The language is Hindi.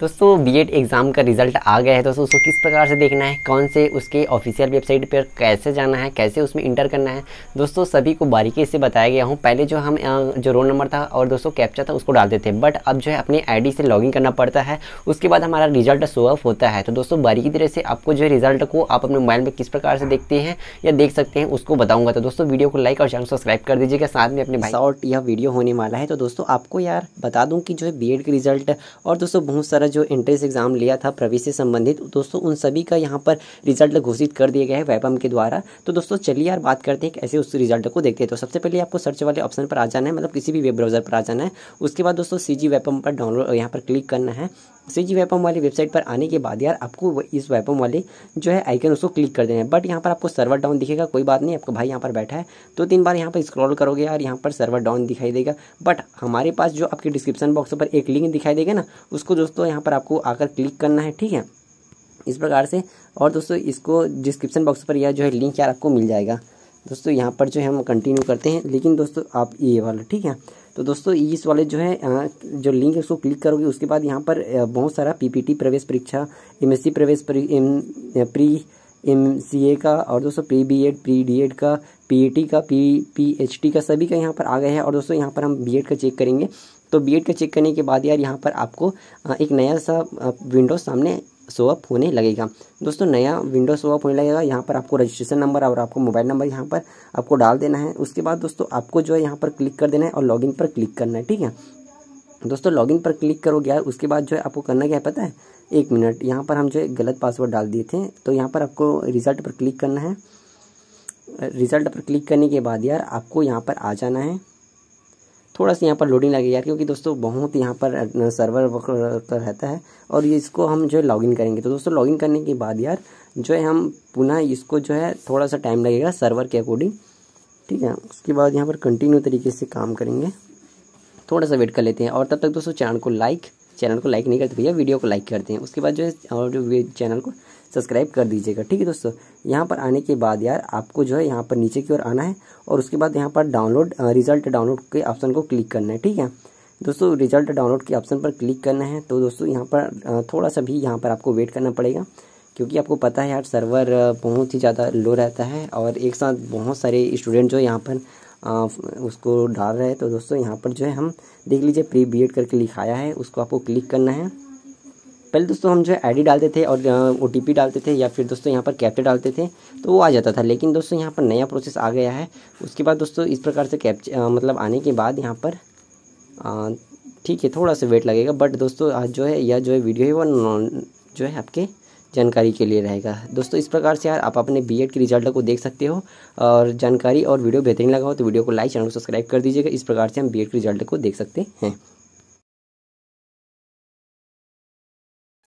दोस्तों बी एड एग्ज़ाम का रिजल्ट आ गया है दोस्तों उसको किस प्रकार से देखना है कौन से उसके ऑफिशियल वेबसाइट पर कैसे जाना है कैसे उसमें इंटर करना है दोस्तों सभी को बारीकी से बताया गया हूँ पहले जो हम जो रोल नंबर था और दोस्तों कैप्चा था उसको डालते थे बट अब जो है अपने आईडी से लॉगिन करना पड़ता है उसके बाद हमारा रिजल्ट शो ऑफ होता है तो दोस्तों बारीकी तरह से आपको जो है रिजल्ट को आप अपने मोबाइल में किस प्रकार से देखते हैं या देख सकते हैं उसको बताऊँगा तो दोस्तों वीडियो को लाइक और चैनल सब्सक्राइब कर दीजिएगा साथ में अपने शॉर्ट यह वीडियो होने वाला है तो दोस्तों आपको यार बता दूँ कि जो है बी का रिजल्ट और दोस्तों बहुत सारा हमारा जो एंट्रेंस एग्ज़ाम लिया था प्रवेश से संबंधित दोस्तों उन सभी का यहाँ पर रिजल्ट घोषित कर दिया गया है वेबम के द्वारा तो दोस्तों चलिए यार बात करते हैं ऐसे उस रिजल्ट को देखते हैं तो सबसे पहले आपको सर्च वाले ऑप्शन पर आ जाना है मतलब किसी भी वेब ब्राउज़र पर आ जाना है उसके बाद दोस्तों सी जी पर डाउनलोड यहाँ पर क्लिक करना है सी जी वाली वेबसाइट पर आने के बाद यार आपको इस वेपम वाले जो है आइकन उसको क्लिक कर देना है बट यहाँ पर आपको सर्वर डाउन दिखेगा कोई बात नहीं आपका भाई यहाँ पर बैठा है तो तीन बार यहाँ पर स्क्रॉल करोगे यार यहाँ पर सर्वर डाउन दिखाई देगा बट हमारे पास जो आपके डिस्क्रिप्शन बॉक्स पर एक लिंक दिखाई देगा ना उसको दोस्तों यहाँ पर आपको आकर क्लिक करना है ठीक है इस प्रकार से और दोस्तों इसको डिस्क्रिप्शन बॉक्स पर यह जो है लिंक यार आपको मिल जाएगा दोस्तों यहाँ पर जो है हम कंटिन्यू करते हैं लेकिन दोस्तों आप ये वाला ठीक है तो दोस्तों इस वाले जो है जो लिंक है उसको क्लिक करोगे उसके बाद यहाँ पर बहुत सारा पीपीटी प्रवेश परीक्षा एमएससी प्रवेश प्री एम सी ए का और दोस्तों pre B Ed pre D Ed का पी ए टी का पी पी एच टी का सभी का यहाँ पर आ गया है और दोस्तों यहाँ पर हम बी एड का चेक करेंगे तो बी एड का चेक करने के बाद यार यहाँ पर आपको एक नया सा विंडो सामने शो अप होने लगेगा दोस्तों नया विंडो शो अप होने लगेगा यहाँ पर आपको रजिस्ट्रेशन नंबर और आपको मोबाइल नंबर यहाँ पर आपको डाल देना है उसके बाद दोस्तों आपको जो है यहाँ पर क्लिक कर देना है और लॉगिन पर क्लिक करना है ठीक है दोस्तों लॉगिन पर क्लिक करोगे यार उसके बाद जो है आपको करना क्या है पता है एक मिनट यहाँ पर हम जो है गलत पासवर्ड डाल दिए थे तो यहाँ पर आपको रिज़ल्ट पर क्लिक करना है रिज़ल्ट पर क्लिक करने के बाद यार आपको यहाँ पर आ जाना है थोड़ा सा यहाँ पर लोडिंग लगेगा यार क्योंकि दोस्तों बहुत यहाँ पर सर्वर वक्त रहता है और ये इसको हम जो है लॉगिन करेंगे तो दोस्तों लॉगिन करने के बाद यार जो है हम पुनः इसको जो है थोड़ा सा टाइम लगेगा सर्वर के अकॉर्डिंग ठीक है उसके बाद यहाँ पर कंटिन्यू तरीके से काम करेंगे थोड़ा सा वेट कर लेते हैं और तब तक दोस्तों चैनल को लाइक चैनल को लाइक नहीं करते भैया वीडियो को लाइक करते हैं उसके बाद जो है और जो चैनल को सब्सक्राइब कर दीजिएगा ठीक है दोस्तों यहाँ पर आने के बाद यार आपको जो है यहाँ पर नीचे की ओर आना है और उसके बाद यहाँ पर डाउनलोड रिजल्ट डाउनलोड के ऑप्शन को क्लिक करना है ठीक है दोस्तों रिजल्ट डाउनलोड के ऑप्शन पर क्लिक करना है तो दोस्तों यहाँ पर थोड़ा सा भी यहाँ पर आपको वेट करना पड़ेगा क्योंकि आपको पता है यार सर्वर बहुत ही ज़्यादा लो रहता है और एक साथ बहुत सारे स्टूडेंट जो यहाँ पर आ, उसको डाल रहे हैं तो दोस्तों यहाँ पर जो है हम देख लीजिए प्री बी करके लिखाया है उसको आपको क्लिक करना है पहले दोस्तों हम जो है आई डालते थे और ओ डालते थे या फिर दोस्तों यहाँ पर कैप्चा डालते थे तो वो आ जाता था लेकिन दोस्तों यहाँ पर नया प्रोसेस आ गया है उसके बाद दोस्तों इस प्रकार से कैप्च मतलब आने के बाद यहाँ पर ठीक है थोड़ा सा वेट लगेगा बट दोस्तों आज जो है यह जो है वीडियो है वो जो है आपके जानकारी के लिए रहेगा दोस्तों इस प्रकार से यार आप अपने बी के रिजल्ट को देख सकते हो और जानकारी और वीडियो बेहतरीन लगा हो तो वीडियो को लाइक चैनल को सब्सक्राइब कर दीजिएगा इस प्रकार से हम बी के रिजल्ट को देख सकते हैं